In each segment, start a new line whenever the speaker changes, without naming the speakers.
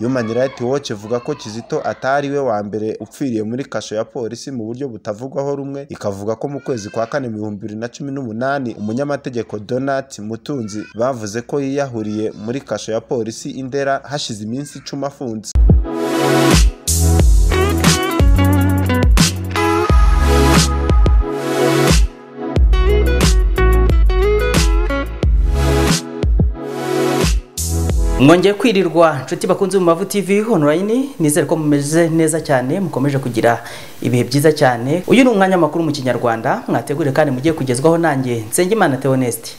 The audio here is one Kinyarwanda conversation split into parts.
Human Rights Watch ivuga ko Kizito atari we wa mbere upfiriye muri kasho ya polisi mu buryo butavugwaho rumwe ikavuga ko mu kwezi kwa kane ibihumbi bibiri na cumi n'umunani umunyamategeko Donat Mutunzi bavuze ko yiyahuriye muri kasho ya polisi Indera hashize iminsi icumi afunze
mwongeye kwirirwa inshuti bakunze mu mavu tv online nizere ko mumeze neza cyane mukomeje kugira ibihe byiza cyane uyu ni umwanya makuru mu kinyarwanda mwategure kandi mugiye kugezwaho nanjye nsengimana theoneste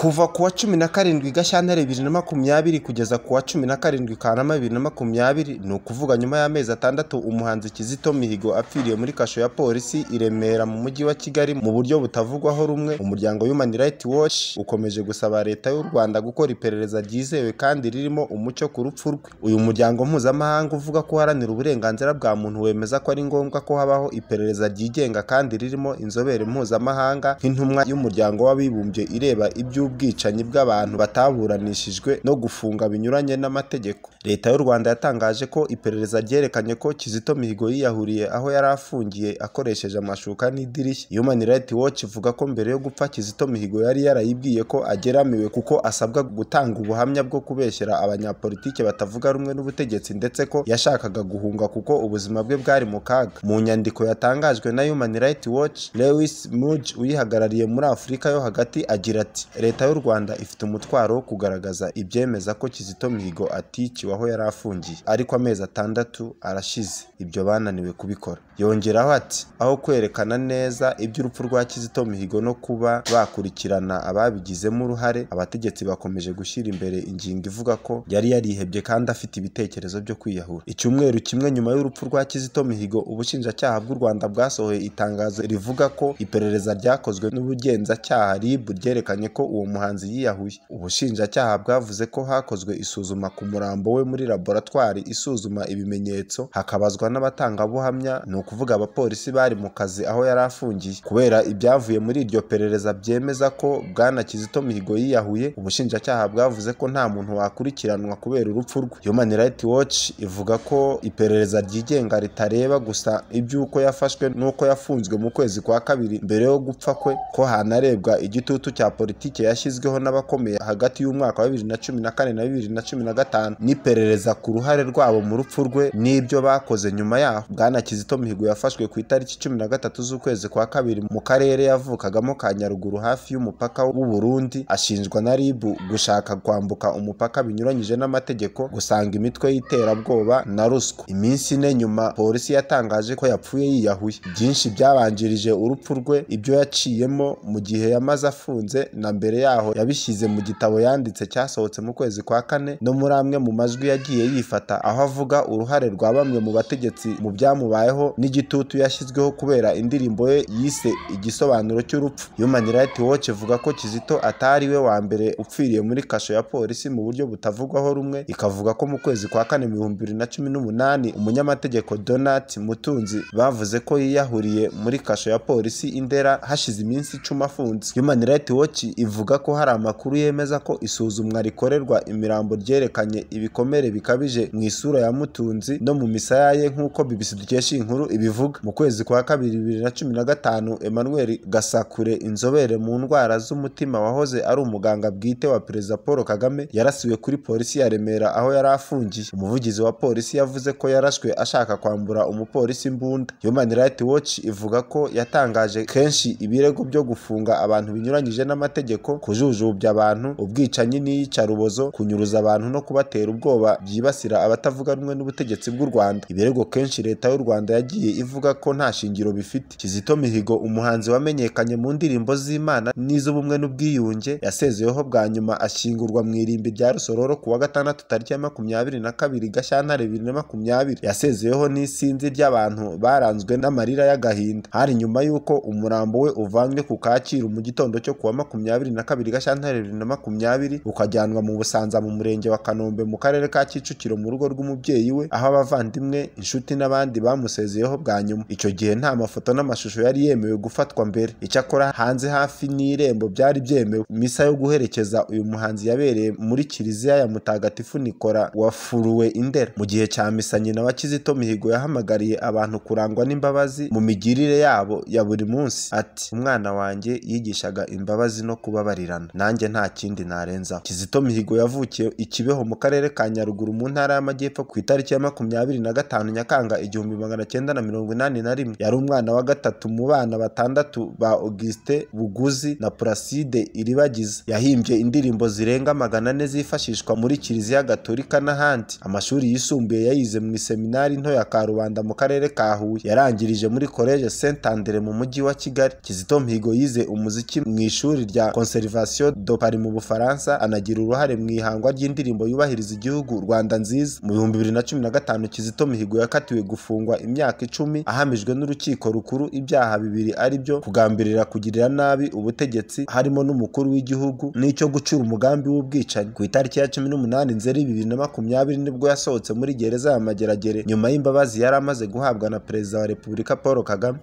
kuva ku wa cumi na karindwi gashyantare bibiri na makumyabiri kugeza ku wa cumi na karindwi kanama bibiri na makumyabiri ni ukuvuga nyuma y'amezi atandatu umuhanzi kizito mihigo apfiriye muri kasho ya polisi i remera mu mujyi wa kigali mu buryo butavugwaho rumwe umuryango human Right watch ukomeje gusaba leta y'u rwanda gukora iperereza ryizewe kandi ririmo umucyo ku rupfu rwe uyu muryango mpuzamahanga uvuga ko uharanira uburenganzira bwa muntu wemeza ko ari ngombwa ko habaho iperereza ryigenga kandi ririmo inzobere mpuzamahanga nk'intumwa y'umuryango w'abibumbye ireba iby'u n'ubwicanyi bw'abantu bataburanishijwe no gufunga binyuranye n'amategeko leta y'u rwanda yatangaje ko iperereza ryerekanye ko kizito mihigo yiyahuriye aho yari afungiye akoresheje amashuka n'idirishya human rights watch ivuga ko mbere yo gupfa kizito mihigo yari yarayibwiye ko ageramiwe kuko asabwa gutanga ubuhamya bwo kubeshyera abanyapolitike batavuga rumwe n'ubutegetsi ndetse ko yashakaga guhunga kuko ubuzima bwe bwari mu kaga mu nyandiko yatangajwe na human rights watch lewis muj uyihagarariye muri afurika yo hagati agira ati leta leta y'u rwanda ifite umutwaro wo kugaragaza ibyemeza ko kizito mihigo atikiwe aho yari afungiye ariko amezi atandatu arashize ibyo bananiwe kubikora yongeraho ati aho kwerekana neza iby'urupfu rwa kizito mihigo no kuba bakurikirana ababigizemo uruhare abategetsi bakomeje gushyira imbere ingingo ivuga ko yari yarihebye kandi afite ibitekerezo byo kwiyahura icyumweru kimwe nyuma y'urupfu rwa kizito mihigo ubushinjacyaha bw'u rwanda bwasohoye itangazo rivuga ko iperereza ryakozwe n'ubugenzacyaha rib ryerekanye ko uwo umuhanzi yiyahuye ubushinjacyaha bwavuze ko hakozwe isuzuma ku murambo we muri laboratwari isuzuma ibimenyetso hakabazwa n'abatangabuhamya ni ukuvuga abapolisi bari mu kazi aho yari afungiye kubera ibyavuye muri iryo perereza byemeza ko bwana kizito mihigo yiyahuye ubushinjacyaha bwavuze ko nta muntu wakurikiranwa kubera urupfu rwe human right watch ivuga ko iperereza ryigenga ritareba gusa iby'uko yafashwe n'uko yafunzwe mu kwezi kwa kabiri mbere yo gupfa kwe ko hanarebwa igitutu cya politiki ya yashyizweho n'abakomeye hagati y'umwaka wa bibiri na cumi na kane na bibiri na cumi na gatanu n'iperereza ku ruhare rwabo mu rupfu rwe n'ibyo bakoze nyuma yaho bwana kizito mihigo yafashwe ku itariki cumi na gatatu z'ukwezi kwa kabiri mu karere yavukagamo ka nyaruguru hafi y'umupaka w'u Burundi ashinjwa na ribu gushaka kwambuka umupaka binyuranyije n'amategeko gusanga imitwe y'iterabwoba na ruswa iminsi ine nyuma polisi yatangaje ko yapfuye yiyahuye byinshi byabanjirije urupfu rwe ibyo yaciyemo mu gihe yamaze afunze na mbere ya yaho yabishyize mu gitabo yanditse cyasohotse mu kwezi kwa kane no muri amwe mu majwi yagiye yifata aho avuga uruhare rwa bamwe mu bategetsi mu byamubayeho n'igitutu yashyizweho kubera indirimbo ye yise igisobanuro cy'urupfu human right watch ivuga ko kizito atari we wa mbere upfiriye muri kasho ya polisi mu buryo butavugwaho rumwe ikavuga ko mu kwezi kwa kane mu bihumbi bibiri na cumi n'umunani umunyamategeko donat mutunzi bavuze ko yiyahuriye muri kasho ya polisi indera hashize iminsi icumi afunze human right watch ivuga avuga ko hari amakuru yemeza ko isuzumwa rikorerwa imirambo ryerekanye ibikomere bikabije mu isura ya Mutunzi no mu misaya ye nk'uko BBC dukesha iyi ibivuga mu kwezi kwa kabiri bibiri na cumi na gatanu Emmanuel Gasakure inzobere mu ndwara z'umutima wahoze ari umuganga bwite wa Perezida Paul Kagame yarasiwe kuri polisi ya Remera aho yari afungiye umuvugizi wa polisi yavuze ko yarashwe ashaka kwambura umupolisi imbunda Human right Watch ivuga ko yatangaje kenshi ibirego byo gufunga abantu binyuranyije n'amategeko kujujubya abantu ubwicanyi n'iyicarubozo kunyuruza abantu no kubatera ubwoba byibasira abatavuga rumwe n'ubutegetsi bw'u Rwanda ibirego kenshi leta y'u Rwanda yagiye ivuga ko nta shingiro bifite Kizito Mihigo umuhanzi wamenyekanye mu ndirimbo z'Imana n'iz'ubumwe n'ubwiyunge yasezeyeho bwa nyuma ashingurwa mu irimbi rya Rusororo kuwa gatandatu tariki ya makumyabiri na kabiri Gashyantare bibiri na makumyabiri yasezeyeho n'isinzi ry'abantu baranzwe n'amarira y'agahinda hari nyuma y'uko umurambo we uvanwe ku Kacyiru mu gitondo cyo kuwa makumyabiri na kabiri gashyantare bibiri na makumyabiri ukajyanwa mu busanza mu murenge wa kanombe mu karere ka kicukiro mu rugo rw'umubyeyi we aho abavandimwe inshuti n'abandi bamusezeyeho bwa nyuma icyo gihe nta mafoto n'amashusho yari yemewe gufatwa mbere icyakora hanze hafi n'irembo byari byemewe misa yo guherekeza uyu muhanzi yabereye muri kiliziya ya mutagatifu nikora wafuruwe indera mu gihe cya misa nyina wa kizito mihigo yahamagariye abantu kurangwa n'imbabazi mu migirire yabo ya buri munsi ati umwana wanjye yigishaga imbabazi no kubabarira bakazarirana nanjye nta kindi narenzaho kizito mihigo yavukiye ikibeho mu karere ka nyaruguru mu ntara y'amajyepfo ku itariki ya makumyabiri na gatanu nyakanga igihumbi magana cyenda na mirongo inani na rimwe yari umwana wa gatatu mu bana batandatu ba augustin buguzi na puraside iribagiza yahimbye indirimbo zirenga magana ane zifashishwa muri kiliziya gatolika n'ahandi amashuri yisumbuye yayize mu iseminari nto ya karubanda mu karere ka huye yarangirije muri koleje saint andre mu mujyi wa kigali kizito mihigo yize umuziki mu ishuri rya conserv Motivation do Paris mu Bufaransa anagira uruhare mu ihangwa ry'indirimbo yubahiriza igihugu Rwanda nziza mu bihumbi bibiri na cumi na gatanu Kizito Mihigo yakatiwe gufungwa imyaka icumi ahamijwe n'urukiko rukuru ibyaha bibiri ari byo kugambirira kugirira nabi ubutegetsi harimo n'umukuru w'igihugu n'icyo gucura umugambi w'ubwicanyi ku itariki ya cumi n'umunani nzeri bibiri na makumyabiri nibwo yasohotse muri gereza ya Mageragere nyuma y'imbabazi yari amaze guhabwa na perezida wa repubulika Paul Kagame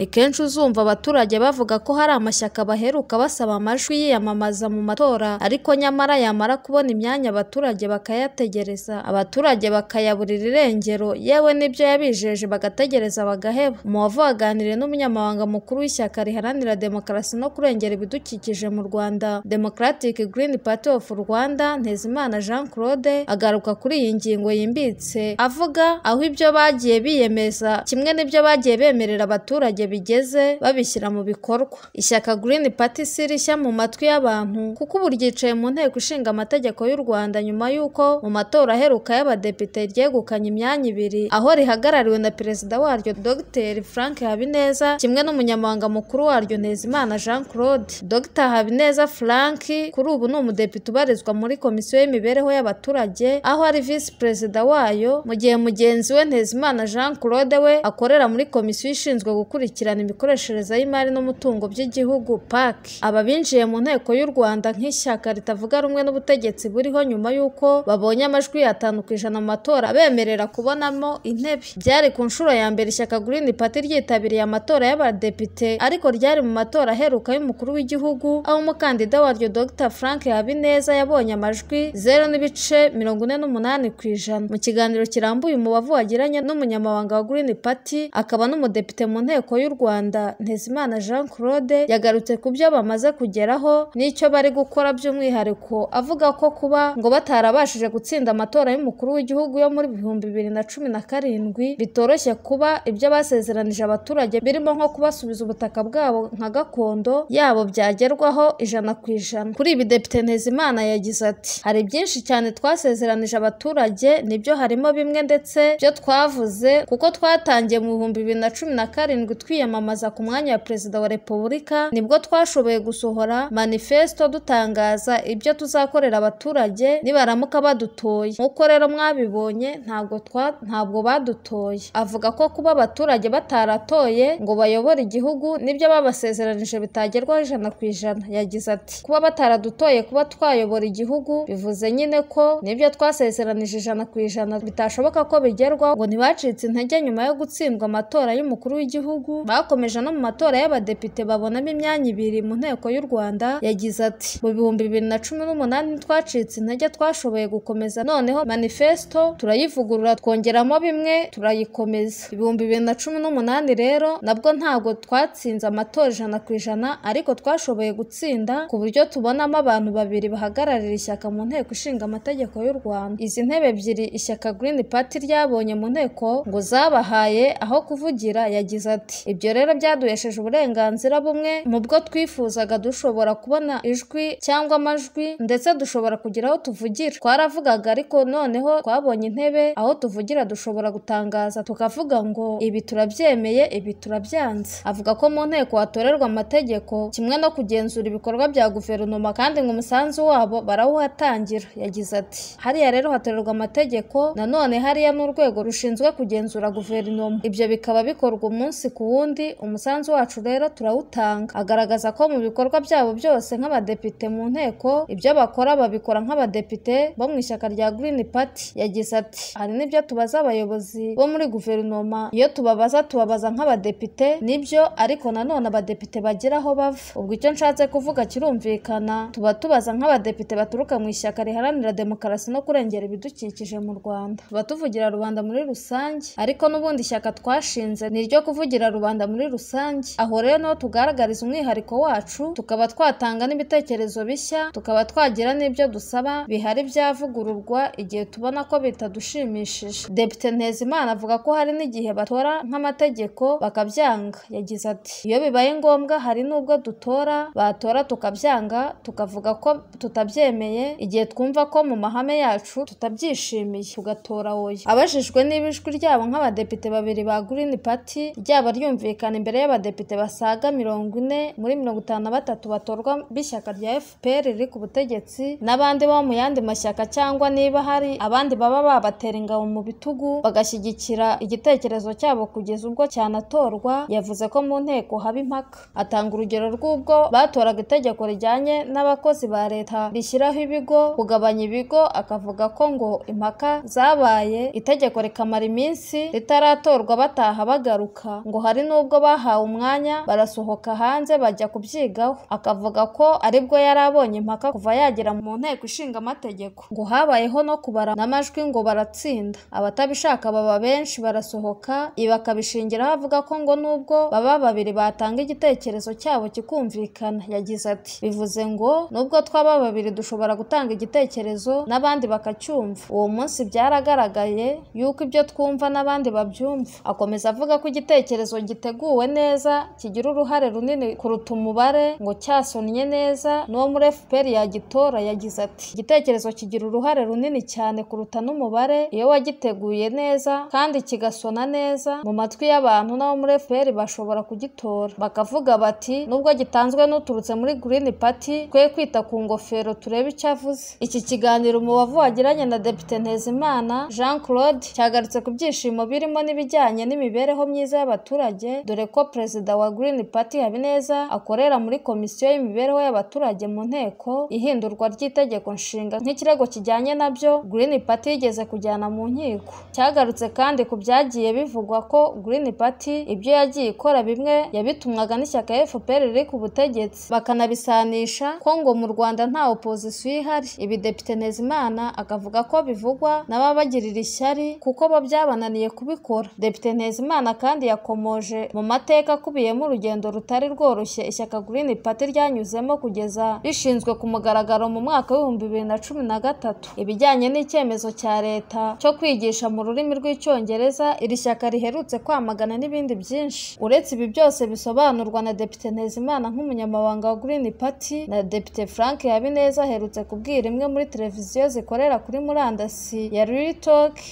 ni kenshi uzumva abaturage bavuga ko hari amashyaka baheruka basaba amajwi yiyamamaza mu matora ariko nyamara yamara kubona imyanya abaturage bakayategereza abaturage bakayaburira irengero yewe n'ibyo yabijeje bagategereza bagaheba umuwavu waganiriye n'umunyamabanga mukuru w'ishyaka riharanira demokarasi no kurengera ibidukikije mu rwanda democratic green party of rwanda ntezimana jean claude agaruka kuri iyi ngingo yimbitse avuga aho ibyo bagiye biyemeza kimwe n'ibyo bagiye bemerera abaturage bigeze babishyira mu bikorwa ishyaka Green Party si rishya mu matwi y'abantu kuko ubu ryicaye mu nteko ishinga amategeko y'u Rwanda nyuma y'uko mu matora aheruka y'abadepite ryegukanye imyanya ibiri aho rihagarariwe na perezida waryo Dr Frank Habineza kimwe n'umunyamabanga mukuru waryo Ntezimana Jean Claude Dr Habineza Frank kuri ubu ni umudepite ubarizwa muri komisiyo y'imibereho y'abaturage aho ari visi perezida wayo mu gihe mugenzi we Ntezimana Jean Claude we akorera muri komisiyo ishinzwe gukurikira gukurikirana imikoreshereze y'imari n'umutungo by'igihugu PAC aba binjiye mu nteko y'u Rwanda nk'ishyaka ritavuga rumwe n'ubutegetsi buriho nyuma y'uko babonye amajwi atanu ku ijana mu matora abemerera kubonamo intebe byari ku nshuro ya mbere ishyaka Green Party ryitabiriye amatora y'abadepite ariko ryari mu matora aheruka y'umukuru w'igihugu aho umukandida waryo Dr Frank Habineza yabonye amajwi zero n'ibice mirongo ine n'umunani ku ijana mu kiganiro kirambuye umubavu wagiranye n'umunyamabanga wa Green Party akaba n'umudepite mu nteko y'u Rwanda Ntezimana Jean Claude yagarutse ku byo bamaze kugeraho n'icyo bari gukora by'umwihariko avuga ko kuba ngo batarabashije gutsinda amatora y'umukuru w'igihugu yo muri bihumbi bibiri na cumi na karindwi bitoroshye kuba ibyo basezeranije abaturage birimo nko kubasubiza ubutaka bwabo nka gakondo yabo byagerwaho ijana ku ijana kuri ibi Depite Ntezimana yagize ati hari byinshi cyane twasezeranije abaturage nibyo harimo bimwe ndetse byo twavuze kuko twatangiye mu bihumbi bibiri na cumi na karindwi kwiyamamaza ku mwanya wa perezida wa repubulika nibwo twashoboye gusohora manifesto dutangaza ibyo tuzakorera abaturage nibaramuka badutoye nk'uko rero mwabibonye ntabwo twa ntabwo badutoye avuga ko kuba abaturage bataratoye ngo bayobore igihugu nibyo babasezeranije bitagerwaho ijana ku ijana yagize ati kuba bataradutoye kuba twayobora igihugu bivuze nyine ko nibyo twasezeranije ijana ku ijana bitashoboka ko bigerwaho ngo ntibacitse intege nyuma yo gutsindwa amatora y'umukuru w'igihugu bakomeje no mu matora y'abadepite babonamo imyanya ibiri mu nteko y'u Rwanda yagize ati mu bihumbi bibiri na cumi n'umunani twacitse intege twashoboye gukomeza noneho manifesto turayivugurura twongeramo bimwe turayikomeza ibihumbi bibiri na cumi n'umunani rero nabwo ntabwo twatsinze amatora ijana ku ijana ariko twashoboye gutsinda ku buryo tubonamo abantu babiri bahagararira ishyaka mu nteko ishinga amategeko y'u Rwanda izi ntebe ebyiri ishyaka Green Party ryabonye mu nteko ngo zabahaye aho kuvugira yagize ati ibyo rero byaduhesheje uburenganzira bumwe mu bwo twifuzaga dushobora kubona ijwi cyangwa amajwi ndetse dushobora kugira aho tuvugira twaravugaga ariko noneho twabonye intebe aho tuvugira dushobora gutangaza tukavuga ngo ibi turabyemeye ibi turabyanze avuga ko mu nteko hatorerwa amategeko kimwe no kugenzura ibikorwa bya guverinoma kandi ngo umusanzu wabo barawuhatangira yagize ati hariya rero hatorerwa amategeko nanone hariya n'urwego rushinzwe kugenzura guverinoma ibyo bikaba bikorwa umunsi ku wundi ubundi umusanzu wacu rero turawutanga agaragaza ko mu bikorwa byabo byose nk'abadepite mu nteko ibyo bakora babikora nk'abadepite bo mu ishyaka rya Green Party yagize ati hari n'ibyo tubaza abayobozi bo muri guverinoma iyo tubabaza tubabaza nk'abadepite nibyo ariko nanone abadepite bagira aho bava ubwo icyo nshatse kuvuga kirumvikana tuba tubaza nk'abadepite baturuka mu ishyaka riharanira demokarasi no kurengera ibidukikije mu Rwanda tuba tuvugira rubanda muri rusange ariko n'ubundi ishyaka twashinze ni iryo kuvugira rubanda rwanda muri rusange aho rero niho tugaragariza umwihariko wacu tukaba twatanga n'ibitekerezo bishya tukaba twagira n'ibyo dusaba bihari byavugururwa igihe tubona ko bitadushimishije depite ntezimana avuga ko hari n'igihe batora nk'amategeko bakabyanga yagize ati iyo bibaye ngombwa hari n'ubwo dutora batora tukabyanga tukavuga ko tutabyemeye igihe twumva ko mu mahame yacu tutabyishimiye tugatora woye abajijwe niba ryabo nk'abadepite babiri ba Green Party ryaba ryumva kumvikana imbere y'abadepite basaga mirongo ine muri mirongo itanu na batatu batorwa b'ishyaka rya fpr riri ku butegetsi n'abandi baba mu yandi mashyaka cyangwa niba hari abandi baba babatera ingabo mu bitugu bagashyigikira igitekerezo cyabo kugeza ubwo cyanatorwa yavuze ko mu nteko haba impaka atanga urugero rw'ubwo batoraga itegeko rijyanye n'abakozi ba leta rishyiraho ibigo kugabanya ibigo akavuga ko ngo impaka zabaye itegeko rikamara iminsi ritaratorwa bataha bagaruka ngo hari nubwo bahawe umwanya barasohoka hanze bajya kubyigaho akavuga ko aribwo yari abonye impaka kuva yagera mu nteko ishinga amategeko ngo habayeho no kubara n'amajwi ngo baratsinda abatabishaka baba benshi barasohoka ibi akabishingiraho avuga ko ngo nubwo baba babiri batanga igitekerezo cyabo kikumvikana yagize ati bivuze ngo nubwo twaba babiri dushobora gutanga igitekerezo n'abandi bakacyumva uwo munsi byaragaragaye yuko ibyo twumva n'abandi babyumva akomeza avuga ko igitekerezo gito giteguwe neza kigira uruhare runini kuruta umubare ngo cyasomye neza n'uwo muri fpr yagitora yagize ati igitekerezo kigira uruhare runini cyane kuruta n'umubare iyo wagiteguye neza kandi kigasona neza mu matwi y'abantu n'abo muri fpr bashobora kugitora bakavuga bati nubwo gitanzwe n'uturutse muri green party twe kwita ku ngofero turebe icyo avuze iki kiganiro umubavu wagiranye na depite ntezimana jean claude cyagarutse ku byishimo birimo n'ibijyanye n'imibereho myiza y'abaturage dore ko perezida wa Green Party Habineza akorera muri komisiyo y'imibereho y'abaturage mu nteko ihindurwa ry'itegeko nshinga nk'ikirego kijyanye nabyo Green Party yigeze kujyana mu nkiko cyagarutse kandi ku byagiye bivugwa ko Green Party ibyo yagiye ikora bimwe yabitumwaga n'ishyaka FPR riri ku butegetsi bakanabisanisha ko ngo mu Rwanda nta opozisiyo ihari ibi Depite Ntezimana akavuga ko bivugwa n'ababagirira ishyari kuko bo byabananiye kubikora Depite Ntezimana kandi yakomoje ryakomeje mu mateka akubiyemo urugendo rutari rworoshye ishyaka Green Party ryanyuzemo kugeza rishinzwe ku mugaragaro mu mwaka w'ibihumbi bibiri na cumi na gatatu ibijyanye n'icyemezo cya leta cyo kwigisha mu rurimi rw'icyongereza iri shyaka riherutse kwamagana n'ibindi byinshi uretse ibi byose bisobanurwa na Depite Ntezimana nk'umunyamabanga wa Green Party na Depite Frank Habineza aherutse kubwira imwe muri televiziyo zikorera kuri murandasi ya Real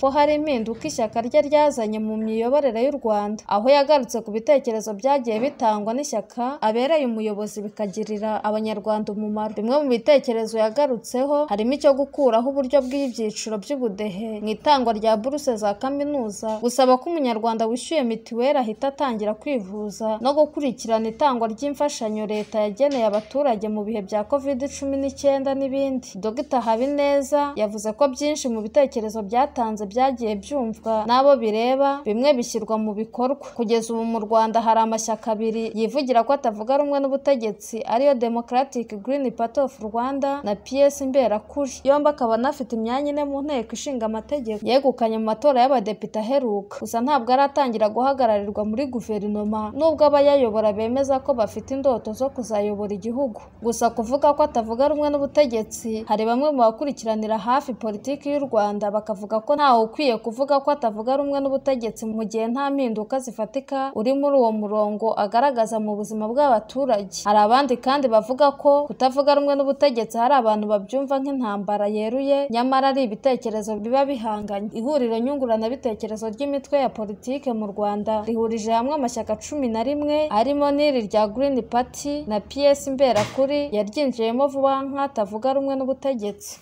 ko hari impinduka ishyaka rye ryazanye mu miyoborere y'u Rwanda aho yagarutse agarutse ku bitekerezo byagiye bitangwa n'ishyaka abereye umuyobozi bikagirira abanyarwanda umumaro bimwe mu bitekerezo yagarutseho harimo icyo gukuraho uburyo bw'ibyiciro by'ubudehe mu itangwa rya buruse za kaminuza gusaba ko umunyarwanda wishyuye mituweli ahita atangira kwivuza no gukurikirana itangwa ry'imfashanyo leta yageneye abaturage mu bihe bya covid cumi n'icyenda n'ibindi dogita habineza yavuze ko byinshi mu bitekerezo byatanze byagiye byumvwa n'abo bireba bimwe bishyirwa mu bikorwa kugeza ubu ubu mu rwanda hari amashyaka abiri yivugira ko atavuga rumwe n'ubutegetsi ariyo democratic green party of rwanda na ps mberakuri yombi akaba anafite imyanya ine mu nteko ishinga amategeko yegukanye mu matora y'abadepite aheruka gusa ntabwo aratangira guhagararirwa muri guverinoma nubwo abayayobora bemeza ko bafite indoto zo kuzayobora igihugu gusa kuvuga ko atavuga rumwe n'ubutegetsi hari bamwe mu bakurikiranira hafi politiki y'u rwanda bakavuga ko ntawe ukwiye kuvuga ko atavuga rumwe n'ubutegetsi mu gihe nta mpinduka zifatika uri muri uwo murongo agaragaza mu buzima bw'abaturage hari abandi kandi bavuga ko kutavuga rumwe n'ubutegetsi hari abantu babyumva nk'intambara yeruye nyamara ari ibitekerezo biba bihanganye ihuriro nyunguranabitekerezo ry'imitwe ya politiki mu rwanda rihurije hamwe amashyaka cumi na rimwe arimo n'iri rya green party na ps imberakuri yaryinjiyemo vuba nk'atavuga rumwe n'ubutegetsi